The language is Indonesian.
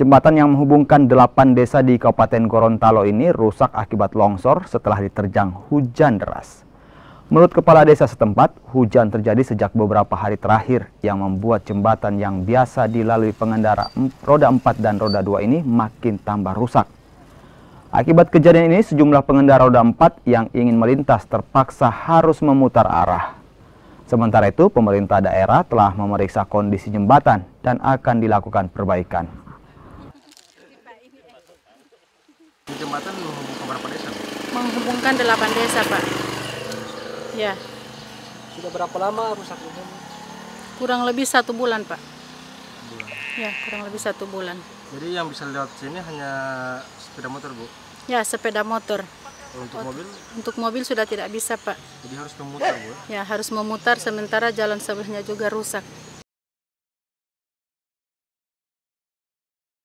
Jembatan yang menghubungkan delapan desa di Kabupaten Gorontalo ini rusak akibat longsor setelah diterjang hujan deras. Menurut kepala desa setempat, hujan terjadi sejak beberapa hari terakhir yang membuat jembatan yang biasa dilalui pengendara roda 4 dan roda 2 ini makin tambah rusak. Akibat kejadian ini, sejumlah pengendara roda 4 yang ingin melintas terpaksa harus memutar arah. Sementara itu, pemerintah daerah telah memeriksa kondisi jembatan dan akan dilakukan perbaikan. Jembatan menghubungkan berapa desa? Menghubungkan delapan desa, Pak. Ya. Sudah berapa lama rusak ini? Kurang lebih satu bulan, Pak. Ya, kurang lebih satu bulan. Jadi yang bisa lewat sini hanya sepeda motor, Bu? Ya, sepeda motor. Untuk mobil? Untuk mobil sudah tidak bisa, Pak. Jadi harus memutar, Bu? Ya, harus memutar, sementara jalan sebelahnya juga rusak.